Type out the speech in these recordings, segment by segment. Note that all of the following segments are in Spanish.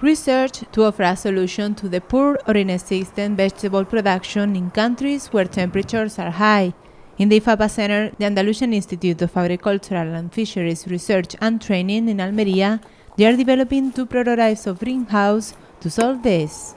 Research to offer a solution to the poor or inexistent vegetable production in countries where temperatures are high. In the IFAPA Center, the Andalusian Institute of Agricultural and Fisheries Research and Training in Almeria, they are developing two prototypes of greenhouse to solve this.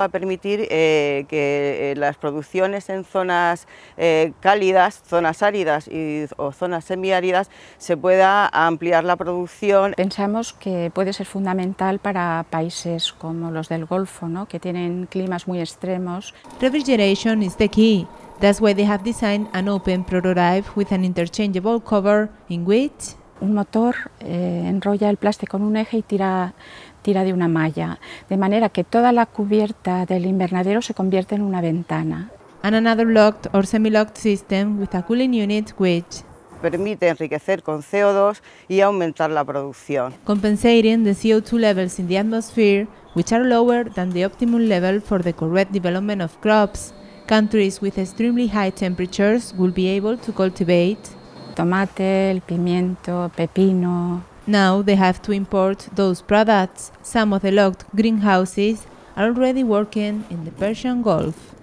va a permitir eh, que eh, las producciones en zonas eh, cálidas, zonas áridas y, o zonas semiáridas se pueda ampliar la producción. Pensamos que puede ser fundamental para países como los del Golfo, ¿no? que tienen climas muy extremos. Refrigeration is the key. That's why they have designed an open prototype with an interchangeable cover in which un motor eh, enrolla el plástico en un eje y tira, de una malla, de manera que toda la cubierta del invernadero se convierte en una ventana. And another locked or semi-locked system with a cooling unit which permite enriquecer con CO2 y aumentar la producción. Compensating the CO2 levels in the atmosphere, which are lower than the optimum level for the correct development of crops, countries with extremely high temperatures will be able to cultivate tomate, el pimiento, pepino. Now they have to import those products. Some of the locked greenhouses are already working in the Persian Gulf.